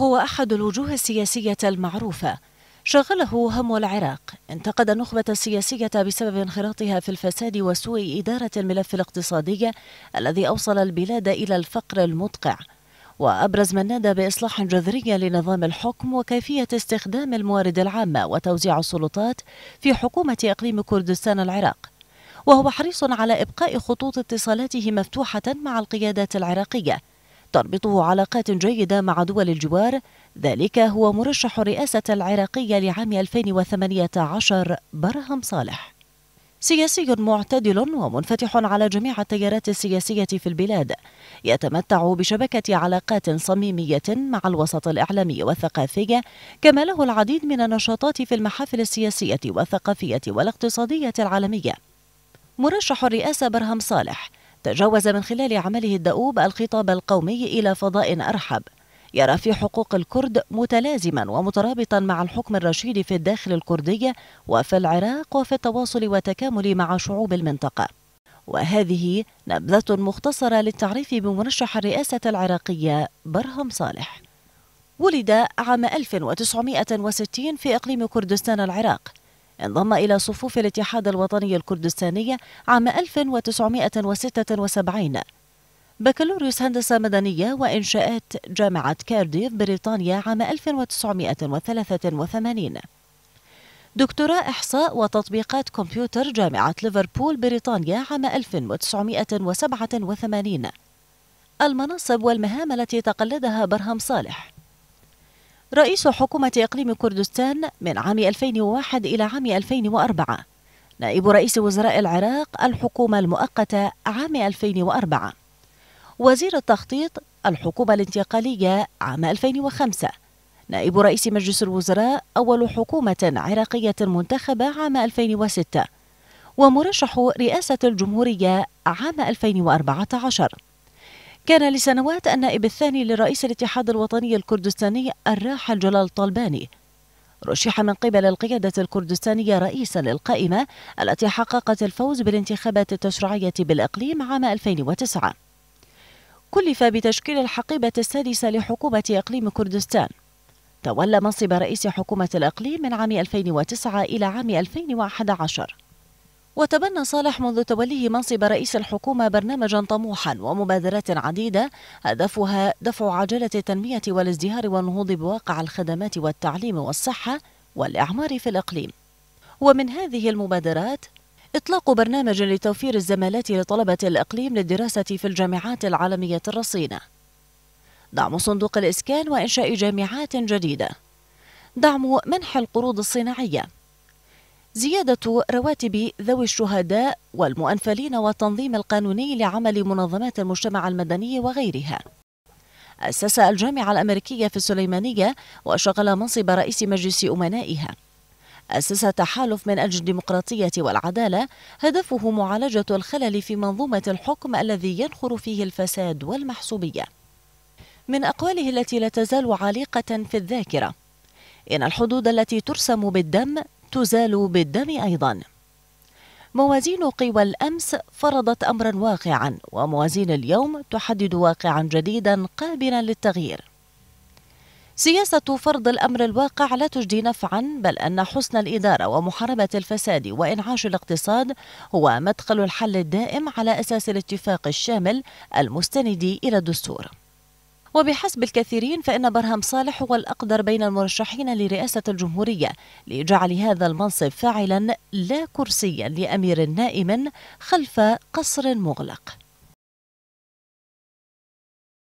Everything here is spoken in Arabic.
هو أحد الوجوه السياسية المعروفة شغله هم العراق انتقد النخبة السياسية بسبب انخراطها في الفساد وسوء إدارة الملف الاقتصادي الذي أوصل البلاد إلى الفقر المدقع وأبرز من نادى بإصلاح جذري لنظام الحكم وكيفية استخدام الموارد العامة وتوزيع السلطات في حكومة إقليم كردستان العراق وهو حريص على إبقاء خطوط اتصالاته مفتوحة مع القيادات العراقية تربطه علاقات جيدة مع دول الجوار ذلك هو مرشح الرئاسة العراقية لعام 2018 برهم صالح سياسي معتدل ومنفتح على جميع التيارات السياسية في البلاد يتمتع بشبكة علاقات صميمية مع الوسط الإعلامي والثقافي كما له العديد من النشاطات في المحافل السياسية والثقافية والاقتصادية العالمية مرشح الرئاسة برهم صالح تجاوز من خلال عمله الدؤوب الخطاب القومي إلى فضاء أرحب يرى في حقوق الكرد متلازما ومترابطا مع الحكم الرشيد في الداخل الكردي وفي العراق وفي التواصل والتكامل مع شعوب المنطقة وهذه نبذة مختصرة للتعريف بمرشح الرئاسة العراقية برهم صالح ولد عام 1960 في إقليم كردستان العراق انضم إلى صفوف الاتحاد الوطني الكردستاني عام 1976 بكالوريوس هندسة مدنية وإنشاءات جامعة كارديف بريطانيا عام 1983 دكتوراه إحصاء وتطبيقات كمبيوتر جامعة ليفربول بريطانيا عام 1987 المناصب والمهام التي تقلدها برهم صالح رئيس حكومة إقليم كردستان من عام 2001 إلى عام 2004 نائب رئيس وزراء العراق الحكومة المؤقتة عام 2004 وزير التخطيط الحكومة الانتقالية عام 2005 نائب رئيس مجلس الوزراء أول حكومة عراقية منتخبة عام 2006 ومرشح رئاسة الجمهورية عام 2014 كان لسنوات النائب الثاني لرئيس الاتحاد الوطني الكردستاني الراحل جلال طالباني رشح من قبل القيادة الكردستانية رئيسا للقائمة التي حققت الفوز بالانتخابات التشريعية بالإقليم عام 2009 كلف بتشكيل الحقيبة السادسة لحكومة إقليم كردستان تولى منصب رئيس حكومة الإقليم من عام 2009 إلى عام 2011 وتبنى صالح منذ توليه منصب رئيس الحكومة برنامجا طموحا ومبادرات عديدة هدفها دفع عجلة التنمية والازدهار والنهوض بواقع الخدمات والتعليم والصحة والإعمار في الإقليم ومن هذه المبادرات إطلاق برنامج لتوفير الزمالات لطلبة الإقليم للدراسة في الجامعات العالمية الرصينة دعم صندوق الإسكان وإنشاء جامعات جديدة دعم منح القروض الصناعية زيادة رواتب ذوي الشهداء والمؤنفلين والتنظيم القانوني لعمل منظمات المجتمع المدني وغيرها أسس الجامعة الأمريكية في السليمانية وشغل منصب رئيس مجلس أمنائها أسس تحالف من أجل الديمقراطية والعدالة هدفه معالجة الخلل في منظومة الحكم الذي ينخر فيه الفساد والمحسوبية من أقواله التي لا تزال عالقة في الذاكرة إن الحدود التي ترسم بالدم تزال بالدم أيضا موازين قوى الأمس فرضت أمرا واقعا وموازين اليوم تحدد واقعا جديدا قابلا للتغيير سياسة فرض الأمر الواقع لا تجدي نفعا بل أن حسن الإدارة ومحاربة الفساد وإنعاش الاقتصاد هو مدخل الحل الدائم على أساس الاتفاق الشامل المستند إلى الدستور وبحسب الكثيرين فإن برهم صالح هو الأقدر بين المرشحين لرئاسة الجمهورية لجعل هذا المنصب فاعلا لا كرسيا لأمير نائم خلف قصر مغلق